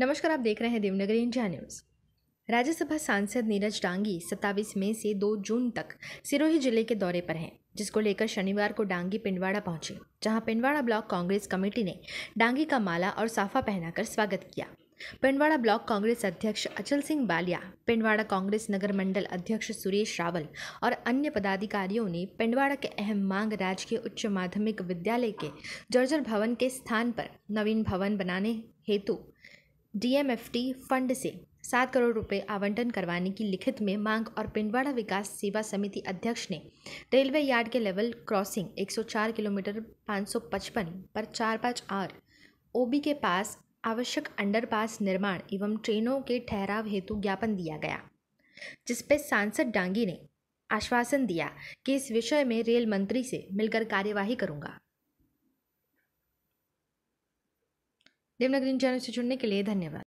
नमस्कार आप देख रहे हैं देवनगरी इंडिया न्यूज़ राज्यसभा सांसद नीरज डांगी 27 मई से 2 जून तक सिरोही जिले के दौरे पर हैं जिसको लेकर शनिवार को डांगी पिंडवाड़ा पहुंचे जहां पिंडवाड़ा ब्लॉक कांग्रेस कमेटी ने डांगी का माला और साफा पहनाकर स्वागत किया पिंडवाड़ा ब्लॉक कांग्रेस अध्यक्ष अचल सिंह बालिया पिंडवाड़ा कांग्रेस नगर मंडल अध्यक्ष सुरेश रावल और अन्य पदाधिकारियों ने पिंडवाड़ा के अहम मांग राजकीय उच्च माध्यमिक विद्यालय के जर्जर भवन के स्थान पर नवीन भवन बनाने हेतु डीएमएफटी फंड से सात करोड़ रुपए आवंटन करवाने की लिखित में मांग और पिंडवाड़ा विकास सेवा समिति अध्यक्ष ने रेलवे यार्ड के लेवल क्रॉसिंग 104 किलोमीटर 555 पर चार पाँच आर ओबी के पास आवश्यक अंडरपास निर्माण एवं ट्रेनों के ठहराव हेतु ज्ञापन दिया गया जिस पर सांसद डांगी ने आश्वासन दिया कि इस विषय में रेल मंत्री से मिलकर कार्यवाही करूंगा देवनागरी चैनल से जुड़ने के लिए धन्यवाद